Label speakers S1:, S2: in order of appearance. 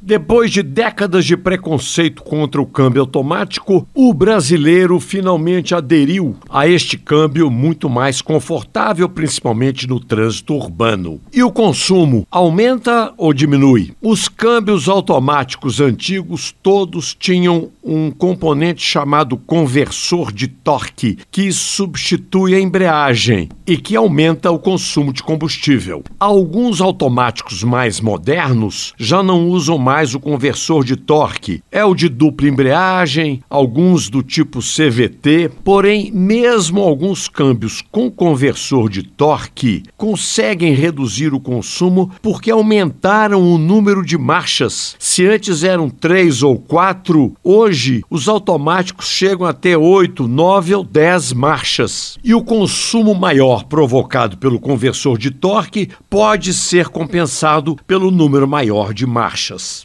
S1: Depois de décadas de preconceito contra o câmbio automático, o brasileiro finalmente aderiu a este câmbio muito mais confortável, principalmente no trânsito urbano. E o consumo aumenta ou diminui? Os câmbios automáticos antigos todos tinham um componente chamado conversor de torque, que substitui a embreagem e que aumenta o consumo de combustível. Alguns automáticos mais modernos já não usam mais o conversor de torque. É o de dupla embreagem, alguns do tipo CVT, porém, mesmo alguns câmbios com conversor de torque conseguem reduzir o consumo porque aumentaram o número de marchas. Se antes eram três ou quatro, hoje os automáticos chegam até oito, nove ou dez marchas. E o consumo maior provocado pelo conversor de torque pode ser compensado pelo número maior de marchas.